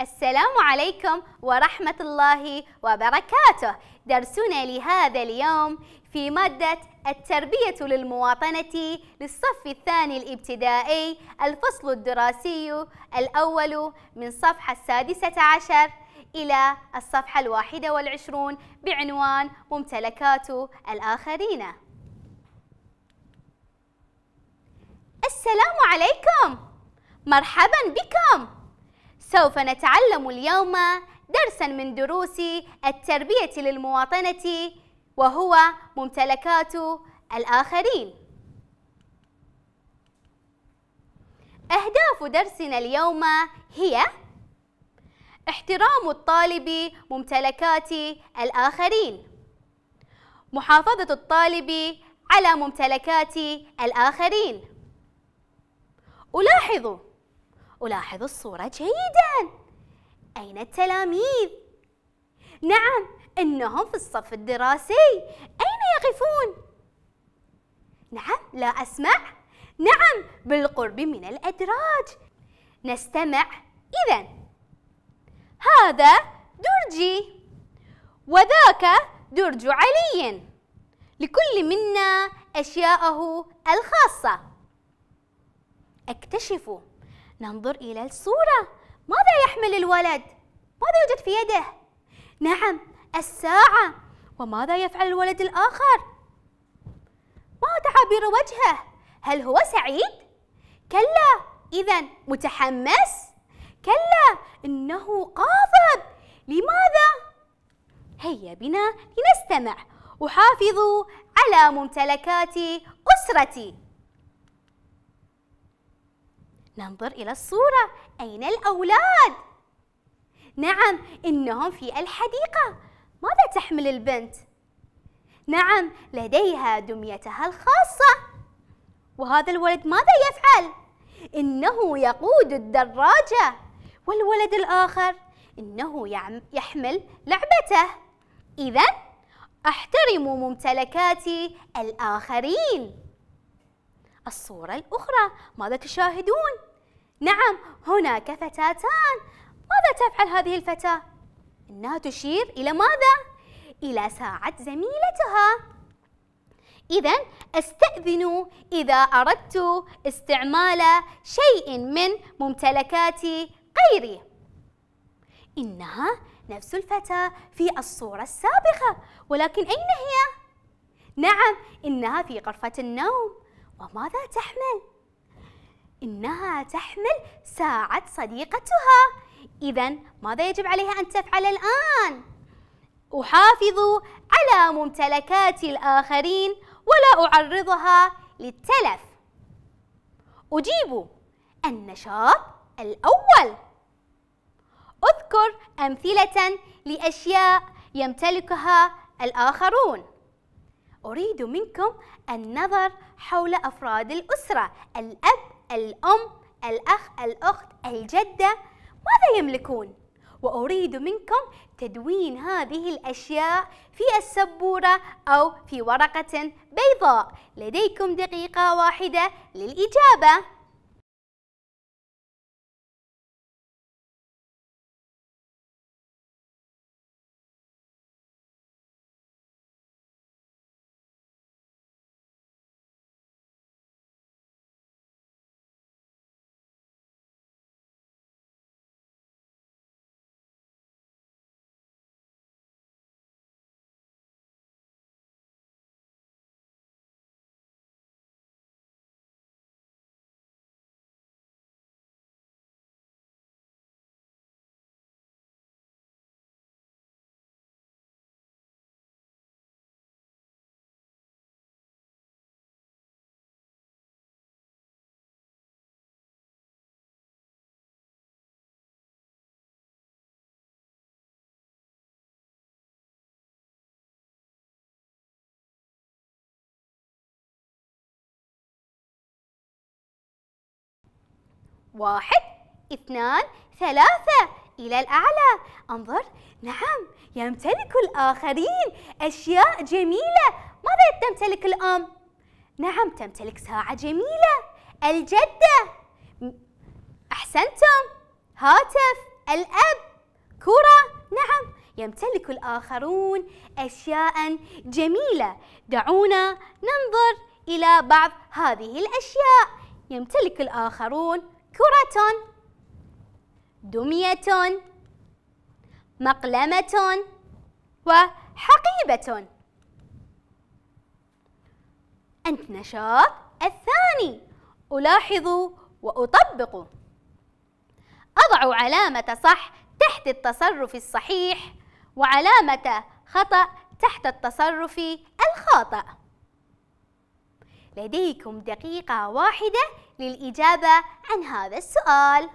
السلام عليكم ورحمة الله وبركاته درسنا لهذا اليوم في مادة التربية للمواطنة للصف الثاني الابتدائي الفصل الدراسي الأول من صفحة السادسة عشر إلى الصفحة الواحدة والعشرون بعنوان ممتلكات الآخرين السلام عليكم مرحبا بكم سوف نتعلم اليوم درسا من دروس التربية للمواطنة وهو ممتلكات الآخرين أهداف درسنا اليوم هي احترام الطالب ممتلكات الآخرين محافظة الطالب على ممتلكات الآخرين ألاحظوا ألاحظ الصورة جيدا أين التلاميذ؟ نعم إنهم في الصف الدراسي أين يقفون؟ نعم لا أسمع نعم بالقرب من الأدراج نستمع إذا هذا درجي وذاك درج علي لكل منا أشياءه الخاصة اكتشفوا ننظر إلى الصورة ماذا يحمل الولد؟ ماذا يوجد في يده؟ نعم الساعة وماذا يفعل الولد الآخر؟ ما تعابير وجهه؟ هل هو سعيد؟ كلا إذا متحمس؟ كلا إنه قاضب لماذا؟ هيا بنا لنستمع وحافظوا على ممتلكات أسرتي ننظر إلى الصورة أين الأولاد؟ نعم إنهم في الحديقة ماذا تحمل البنت؟ نعم لديها دميتها الخاصة وهذا الولد ماذا يفعل؟ إنه يقود الدراجة والولد الآخر إنه يحمل لعبته إذا أحترم ممتلكات الآخرين الصورة الأخرى ماذا تشاهدون؟ نعم هناك فتاتان ماذا تفعل هذه الفتاة؟ إنها تشير إلى ماذا؟ إلى ساعة زميلتها إذا استأذنوا إذا أردت استعمال شيء من ممتلكات غيري إنها نفس الفتاة في الصورة السابقة ولكن أين هي؟ نعم إنها في غرفة النوم وماذا تحمل؟ إنها تحمل ساعة صديقتها إذا ماذا يجب عليها أن تفعل الآن؟ أحافظ على ممتلكات الآخرين ولا أعرضها للتلف أجيب النشاط الأول أذكر أمثلة لأشياء يمتلكها الآخرون أريد منكم النظر حول أفراد الأسرة الأب الأم الأخ الأخت الجدة ماذا يملكون وأريد منكم تدوين هذه الأشياء في السبورة أو في ورقة بيضاء لديكم دقيقة واحدة للإجابة واحد اثنان ثلاثة إلى الأعلى انظر نعم يمتلك الآخرين أشياء جميلة ماذا تمتلك الأم؟ نعم تمتلك ساعة جميلة الجدة أحسنتم هاتف الأب كرة نعم يمتلك الآخرون أشياء جميلة دعونا ننظر إلى بعض هذه الأشياء يمتلك الآخرون كرة دمية مقلمة وحقيبة أنت نشاط الثاني ألاحظ وأطبق أضع علامة صح تحت التصرف الصحيح وعلامة خطأ تحت التصرف الخاطئ لديكم دقيقة واحدة للإجابة عن هذا السؤال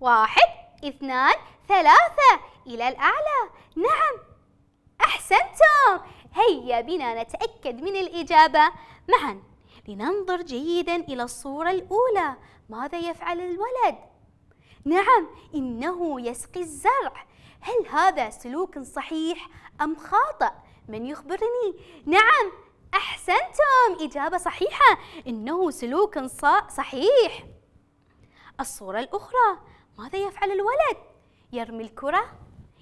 واحد اثنان ثلاثة إلى الأعلى نعم أحسنتم هيا بنا نتأكد من الإجابة معا لننظر جيدا إلى الصورة الأولى ماذا يفعل الولد؟ نعم إنه يسقي الزرع هل هذا سلوك صحيح أم خاطئ؟ من يخبرني؟ نعم أحسنتم إجابة صحيحة إنه سلوك صحيح الصورة الأخرى ماذا يفعل الولد؟ يرمي الكرة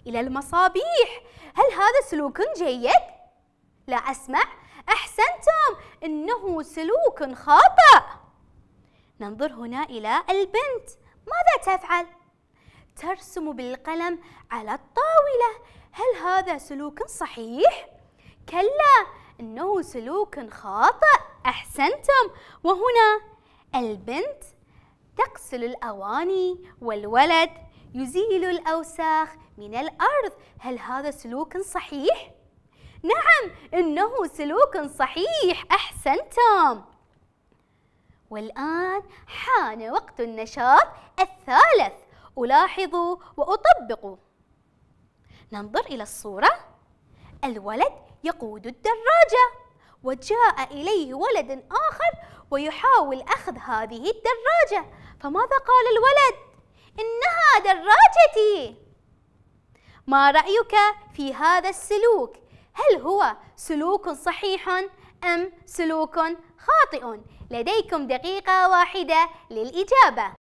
إلى المصابيح هل هذا سلوك جيد؟ لا أسمع أحسنتم إنه سلوك خاطئ ننظر هنا إلى البنت ماذا تفعل؟ ترسم بالقلم على الطاولة هل هذا سلوك صحيح؟ كلا إنه سلوك خاطئ أحسنتم وهنا البنت تغسل الأواني والولد يزيل الأوساخ من الأرض هل هذا سلوك صحيح؟ نعم إنه سلوك صحيح أحسنتم والآن حان وقت النشاط الثالث ألاحظ وأطبق ننظر إلى الصورة الولد يقود الدراجة وجاء إليه ولد آخر ويحاول أخذ هذه الدراجة فماذا قال الولد؟ إنها دراجتي ما رأيك في هذا السلوك؟ هل هو سلوك صحيح أم سلوك خاطئ؟ لديكم دقيقة واحدة للإجابة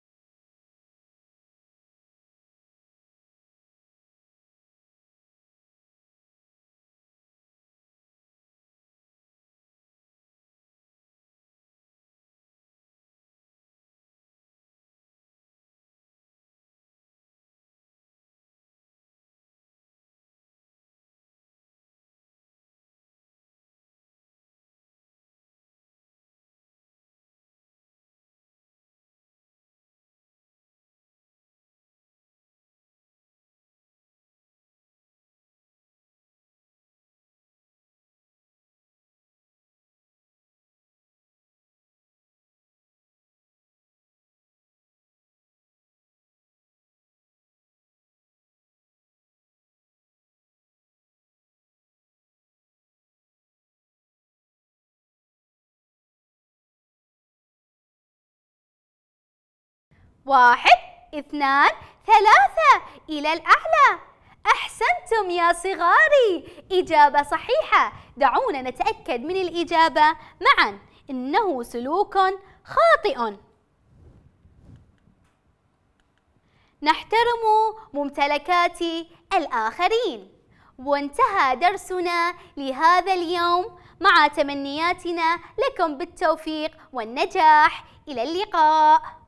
واحد اثنان ثلاثة إلى الأعلى أحسنتم يا صغاري إجابة صحيحة دعونا نتأكد من الإجابة معا إنه سلوك خاطئ نحترم ممتلكات الآخرين وانتهى درسنا لهذا اليوم مع تمنياتنا لكم بالتوفيق والنجاح إلى اللقاء